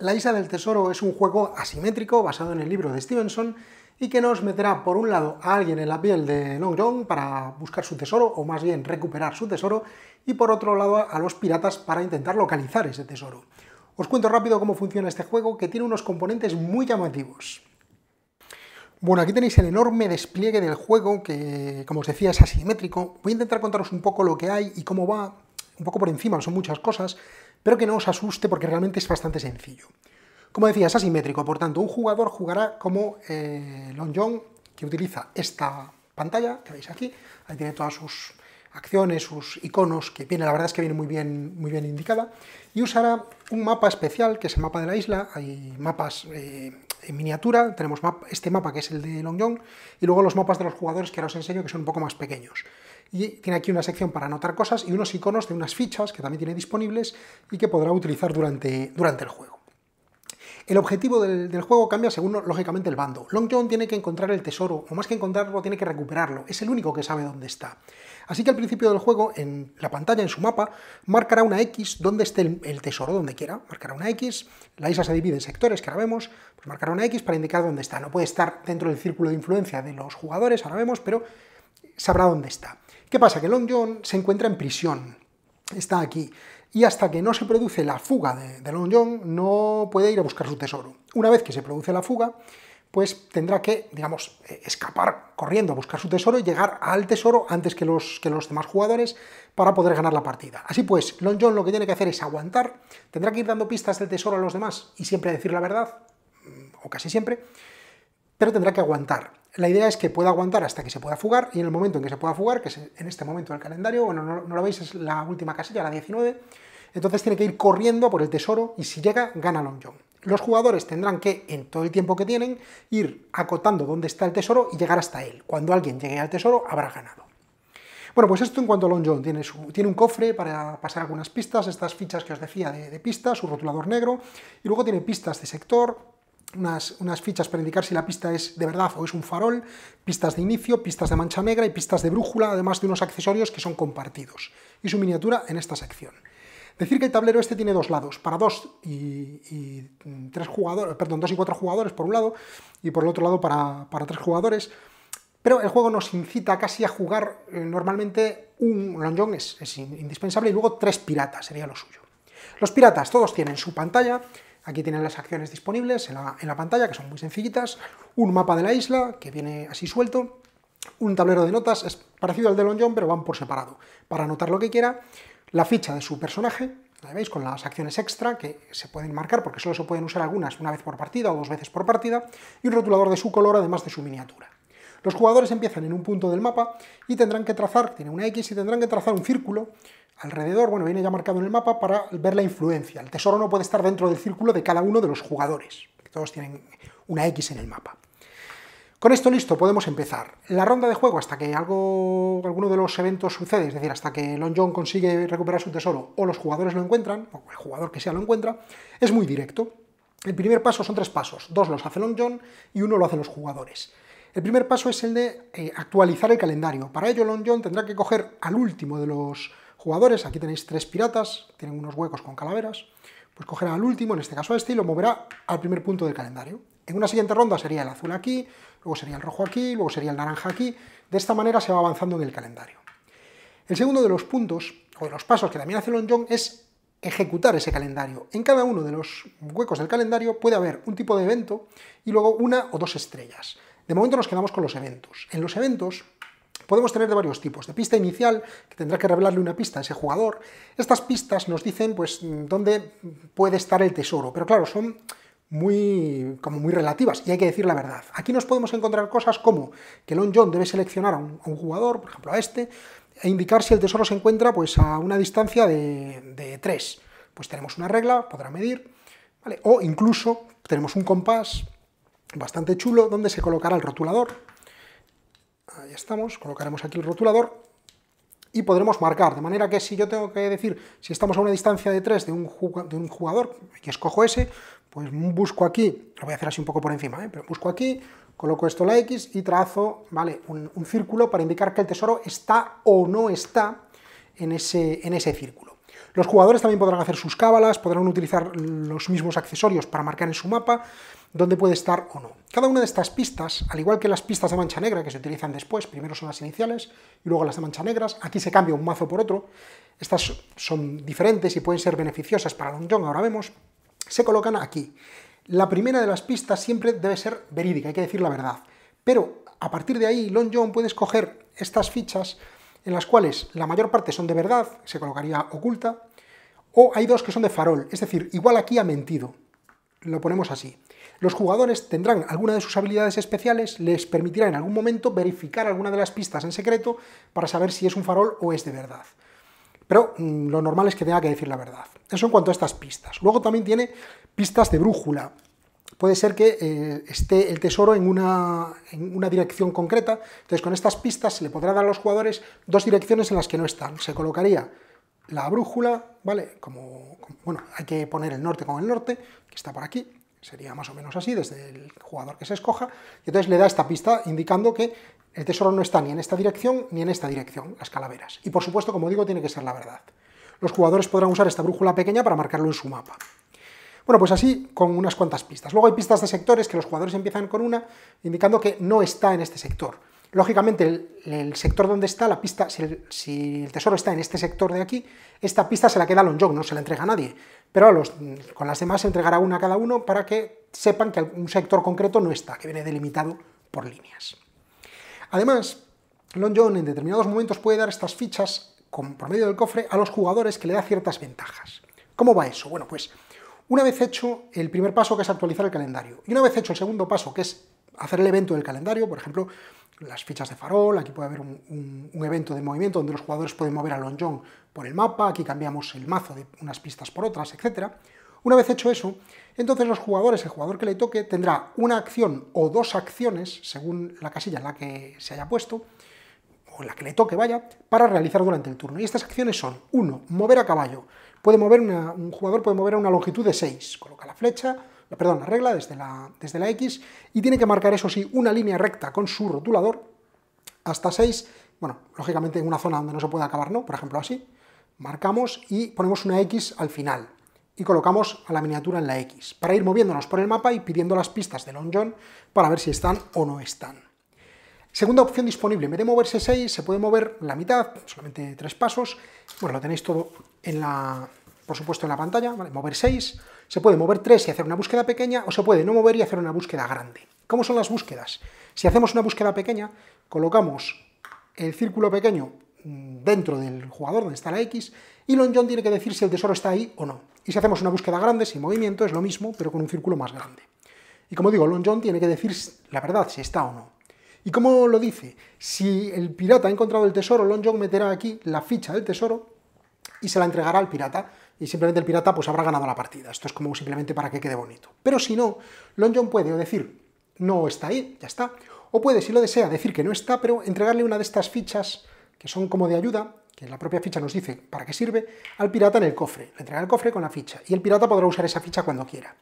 La Isla del Tesoro es un juego asimétrico basado en el libro de Stevenson y que nos meterá por un lado a alguien en la piel de Long John para buscar su tesoro o más bien recuperar su tesoro y por otro lado a los piratas para intentar localizar ese tesoro. Os cuento rápido cómo funciona este juego que tiene unos componentes muy llamativos. Bueno, aquí tenéis el enorme despliegue del juego que, como os decía, es asimétrico. Voy a intentar contaros un poco lo que hay y cómo va, un poco por encima, son muchas cosas, pero que no os asuste porque realmente es bastante sencillo. Como decía, es asimétrico, por tanto, un jugador jugará como eh, Long John, que utiliza esta pantalla que veis aquí, ahí tiene todas sus acciones, sus iconos, que viene, la verdad es que viene muy bien, muy bien indicada, y usará un mapa especial, que es el mapa de la isla, hay mapas eh, en miniatura, tenemos este mapa que es el de Long John, y luego los mapas de los jugadores que ahora os enseño que son un poco más pequeños y tiene aquí una sección para anotar cosas y unos iconos de unas fichas que también tiene disponibles y que podrá utilizar durante, durante el juego. El objetivo del, juego cambia según, lógicamente, el bando. Long John tiene que encontrar el tesoro, o más que encontrarlo, tiene que recuperarlo. Es el único que sabe dónde está. Así que al principio del juego, en la pantalla, en su mapa, marcará una X donde esté el, el tesoro, donde quiera. Marcará una X, la isla se divide en sectores, que ahora vemos, pues marcará una X para indicar dónde está. No puede estar dentro del círculo de influencia de los jugadores, ahora vemos, pero sabrá dónde está. ¿Qué pasa? Que Long John se encuentra en prisión, está aquí, y hasta que no se produce la fuga de, Long John no puede ir a buscar su tesoro. Una vez que se produce la fuga, pues tendrá que, digamos, eh, escapar corriendo a buscar su tesoro y llegar al tesoro antes que los, que los demás jugadores para poder ganar la partida. Así pues, Long John lo que tiene que hacer es aguantar, tendrá que ir dando pistas del tesoro a los demás y siempre decir la verdad, mm, o casi siempre, pero tendrá que aguantar. La idea es que pueda aguantar hasta que se pueda fugar y en el momento en que se pueda fugar, que es en este momento del calendario, bueno, no, lo veis, es la última casilla, la 19, entonces tiene que ir corriendo por el tesoro y si llega, gana Long John. Los jugadores tendrán que, en todo el tiempo que tienen, ir acotando dónde está el tesoro y llegar hasta él. Cuando alguien llegue al tesoro, habrá ganado. Bueno, pues esto en cuanto a Long John. Tiene, tiene un cofre para pasar algunas pistas, estas fichas que os decía de, de pistas, su rotulador negro, y luego tiene pistas de sector, unas, fichas para indicar si la pista es de verdad o es un farol, pistas de inicio, pistas de mancha negra y pistas de brújula, además de unos accesorios que son compartidos, y su miniatura en esta sección. Decir que el tablero este tiene dos lados, para dos y, tres jugadores, perdón, dos y cuatro jugadores por un lado, y por el otro lado para, tres jugadores, pero el juego nos incita casi a jugar eh, normalmente un lonjong es indispensable, y luego tres piratas sería lo suyo. Los piratas todos tienen su pantalla, Aquí tienen las acciones disponibles en la, pantalla, que son muy sencillitas, un mapa de la isla, que viene así suelto, un tablero de notas, es parecido al de Long John, pero van por separado, para anotar lo que quiera, la ficha de su personaje, la veis con las acciones extra que se pueden marcar porque solo se pueden usar algunas una vez por partida o dos veces por partida, y un rotulador de su color además de su miniatura. Los jugadores empiezan en un punto del mapa y tendrán que trazar, tiene una X y tendrán que trazar un círculo alrededor, bueno, viene ya marcado en el mapa para ver la influencia. El tesoro no puede estar dentro del círculo de cada uno de los jugadores, todos tienen una X en el mapa. Con esto listo, podemos empezar. La ronda de juego, hasta que algo, alguno de los eventos sucede, es decir, hasta que Long John consigue recuperar su tesoro o los jugadores lo encuentran, o el jugador que sea lo encuentra, es muy directo. El primer paso son tres pasos, dos los hace Long John y uno lo hacen los jugadores. El primer paso es el de eh, actualizar el calendario. Para ello, Long John tendrá que coger al último de los jugadores, aquí tenéis tres piratas, tienen unos huecos con calaveras, pues cogerá al último, en este caso a este, y lo moverá al primer punto del calendario. En una siguiente ronda sería el azul aquí, luego sería el rojo aquí, luego sería el naranja aquí. De esta manera se va avanzando en el calendario. El segundo de los puntos, o de los pasos que también hace Long John, es ejecutar ese calendario. En cada uno de los huecos del calendario puede haber un tipo de evento y luego una o dos estrellas. De momento nos quedamos con los eventos. En los eventos podemos tener de varios tipos. De pista inicial, que tendrá que revelarle una pista a ese jugador. Estas pistas nos dicen pues dónde puede estar el tesoro, pero claro, son muy, como muy relativas, y hay que decir la verdad. Aquí nos podemos encontrar cosas como que Long John debe seleccionar a un, jugador, por ejemplo a este, e indicar si el tesoro se encuentra pues, a una distancia de, 3. Pues tenemos una regla, podrá medir, o incluso tenemos un compás bastante chulo donde se colocará el rotulador, ahí estamos, colocaremos aquí el rotulador y podremos marcar, de manera que si yo tengo que decir, si estamos a una distancia de 3 de un, jugador, aquí escojo ese, pues busco aquí, lo voy a hacer así un poco por encima, ¿eh? pero busco aquí, coloco esto la X y trazo ¿vale? Un, un, círculo para indicar que el tesoro está o no está en ese, en ese círculo. Los jugadores también podrán hacer sus cábalas, podrán utilizar los mismos accesorios para marcar en su mapa dónde puede estar o no. Cada una de estas pistas, al igual que las pistas de mancha negra que se utilizan después, primero son las iniciales y luego las de mancha negras, aquí se cambia un mazo por otro, estas son diferentes y pueden ser beneficiosas para Long John, ahora vemos, se colocan aquí. La primera de las pistas siempre debe ser verídica, hay que decir la verdad, pero a partir de ahí Long John puede escoger estas fichas en las cuales la mayor parte son de verdad, se colocaría oculta, o hay dos que son de farol, es decir, igual aquí ha mentido. Lo ponemos así. Los jugadores tendrán alguna de sus habilidades especiales, les permitirá en algún momento verificar alguna de las pistas en secreto para saber si es un farol o es de verdad. Pero mm, lo normal es que tenga que decir la verdad. Eso en cuanto a estas pistas. Luego también tiene pistas de brújula, puede ser que eh, esté el tesoro en una, dirección concreta. Entonces, con estas pistas se le podrá dar a los jugadores dos direcciones en las que no están. Se colocaría la brújula, ¿vale? bueno, hay que poner el norte con el norte, que está por aquí, sería más o menos así, desde el jugador que se escoja, y entonces le da esta pista indicando que el tesoro no está ni en esta dirección ni en esta dirección, las calaveras. Y por supuesto, como digo, tiene que ser la verdad. Los jugadores podrán usar esta brújula pequeña para marcarlo en su mapa. Bueno, pues así con unas cuantas pistas. Luego hay pistas de sectores que los jugadores empiezan con una, indicando que no está en este sector. Lógicamente, el, sector donde está, la pista, si el, tesoro está en este sector de aquí, esta pista se la queda a Longjong, no se la entrega a nadie. Pero con las demás se entregará una a cada uno para que sepan que un sector concreto no está, que viene delimitado por líneas. Además, Long John en determinados momentos puede dar estas fichas con, por medio del cofre a los jugadores que le da ciertas ventajas. ¿Cómo va eso? Bueno, pues una vez hecho el primer paso, que es actualizar el calendario, y una vez hecho el segundo paso, que es hacer el evento del calendario, por ejemplo, las fichas de farol, aquí puede haber un, evento de movimiento donde los jugadores pueden mover a Lonjon por el mapa, aquí cambiamos el mazo de unas pistas por otras, etc. Una vez hecho eso, entonces los jugadores, el jugador que le toque, tendrá una acción o dos acciones, según la casilla en la que se haya puesto, o la que le toque, vaya, para realizar durante el turno. Y estas acciones son, uno, Mover a caballo puede mover un jugador puede mover a una longitud de 6. Coloca la flecha, perdón, la regla desde la, desde la X y tiene que marcar, eso sí, una línea recta con su rotulador hasta 6. Bueno, lógicamente en una zona donde no se puede acabar, ¿no? Por ejemplo, así. Marcamos y ponemos una X al final y colocamos a la miniatura en la X para ir moviéndonos por el mapa y pidiendo las pistas de Long John para ver si están o no están. Segunda opción disponible, en vez de moverse 6, se puede mover la mitad, solamente tres pasos. Bueno, lo tenéis todo en la, por supuesto en la pantalla, ¿vale? mover 6, se puede mover 3 y hacer una búsqueda pequeña, o se puede no mover y hacer una búsqueda grande. ¿Cómo son las búsquedas? Si hacemos una búsqueda pequeña, colocamos el círculo pequeño mm, dentro del jugador, donde está la X, y Long John tiene que decir si el tesoro está ahí o no. Y si hacemos una búsqueda grande, sin movimiento, es lo mismo, pero con un círculo más grande. Y como digo, Long John tiene que decir la verdad, si está o no. ¿Y cómo lo dice? Si el pirata ha encontrado el tesoro, Long John meterá aquí la ficha del tesoro y se la entregará al pirata. Y simplemente el pirata pues habrá ganado la partida. Esto es como simplemente para que quede bonito. Pero si no, Long John puede decir, no está ahí, ya está. O puede, si lo desea, decir que no está, pero entregarle una de estas fichas que son como de ayuda, que la propia ficha nos dice para qué sirve, al pirata en el cofre. Le entrega el cofre con la ficha. Y el pirata podrá usar esa ficha cuando quiera.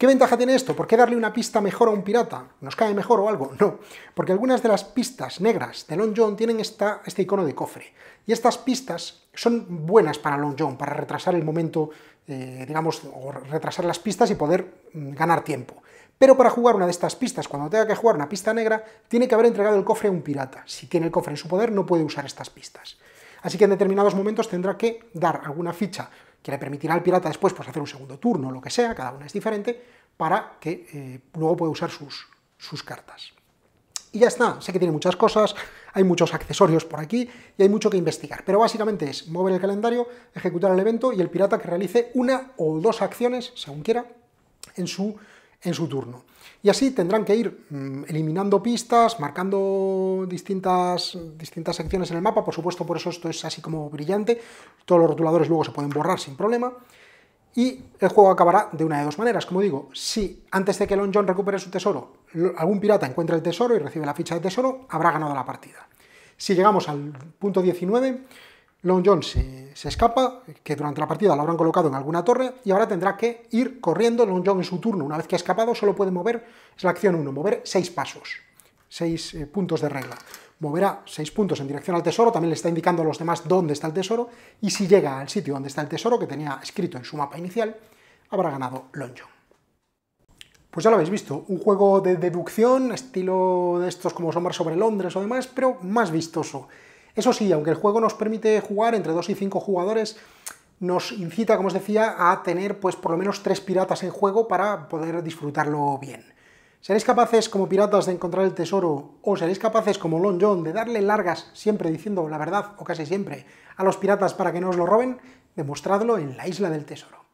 ¿Qué ventaja tiene esto? ¿Por qué darle una pista mejor a un pirata? ¿Nos cae mejor o algo? No, porque algunas de las pistas negras de Long John tienen esta, este icono de cofre. Y estas pistas son buenas para Long John, para retrasar el momento, eh, digamos, o retrasar las pistas y poder mm, ganar tiempo. Pero para jugar una de estas pistas, cuando tenga que jugar una pista negra, tiene que haber entregado el cofre a un pirata. Si tiene el cofre en su poder, no puede usar estas pistas. Así que en determinados momentos tendrá que dar alguna ficha que le permitirá al pirata después pues, hacer un segundo turno, lo que sea, cada una es diferente, para que eh, luego pueda usar sus, sus cartas. Y ya está, sé que tiene muchas cosas, hay muchos accesorios por aquí y hay mucho que investigar, pero básicamente es mover el calendario, ejecutar el evento y el pirata que realice una o dos acciones, según quiera, en su en su turno. Y así tendrán que ir mm, eliminando pistas, marcando distintas, distintas secciones en el mapa, por supuesto por eso esto es así como brillante, todos los rotuladores luego se pueden borrar sin problema, y el juego acabará de una de dos maneras, como digo, si antes de que Long John recupere su tesoro, algún pirata encuentra el tesoro y recibe la ficha de tesoro, habrá ganado la partida. Si llegamos al punto 19, Long John se, escapa, que durante la partida lo habrán colocado en alguna torre, y ahora tendrá que ir corriendo Long John en su turno. Una vez que ha escapado, solo puede mover, es la acción 1, mover 6 pasos, 6 eh, puntos de regla. Moverá 6 puntos en dirección al tesoro, también le está indicando a los demás dónde está el tesoro, y si llega al sitio donde está el tesoro, que tenía escrito en su mapa inicial, habrá ganado Long John. Pues ya lo habéis visto, un juego de deducción, estilo de estos como sombras sobre Londres o demás, pero más vistoso. Eso sí, aunque el juego nos permite jugar entre 2 y 5 jugadores, nos incita, como os decía, a tener pues por lo menos 3 piratas en juego para poder disfrutarlo bien. ¿Seréis capaces como piratas de encontrar el tesoro o seréis capaces como Long John de darle largas siempre diciendo la verdad o casi siempre a los piratas para que no os lo roben? Demostradlo en la isla del tesoro.